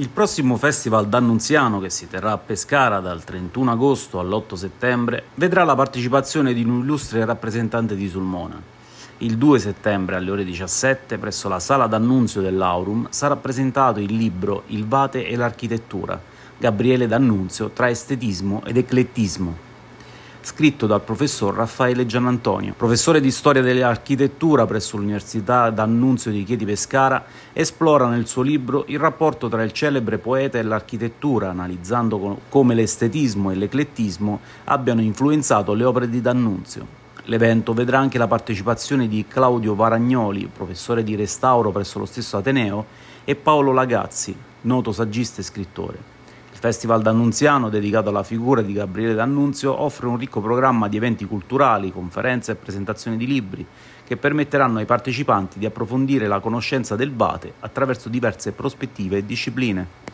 Il prossimo festival d'Annunziano, che si terrà a Pescara dal 31 agosto all'8 settembre, vedrà la partecipazione di un illustre rappresentante di Sulmona. Il 2 settembre alle ore 17, presso la sala d'annunzio dell'Aurum, sarà presentato il libro Il Vate e l'architettura, Gabriele D'Annunzio tra estetismo ed eclettismo scritto dal professor Raffaele Gianantonio, professore di storia dell'architettura presso l'Università d'Annunzio di Chieti Pescara, esplora nel suo libro il rapporto tra il celebre poeta e l'architettura, analizzando come l'estetismo e l'eclettismo abbiano influenzato le opere di D'Annunzio. L'evento vedrà anche la partecipazione di Claudio Varagnoli, professore di restauro presso lo stesso Ateneo, e Paolo Lagazzi, noto saggista e scrittore. Il Festival D'Annunziano, dedicato alla figura di Gabriele D'Annunzio, offre un ricco programma di eventi culturali, conferenze e presentazioni di libri che permetteranno ai partecipanti di approfondire la conoscenza del Bate attraverso diverse prospettive e discipline.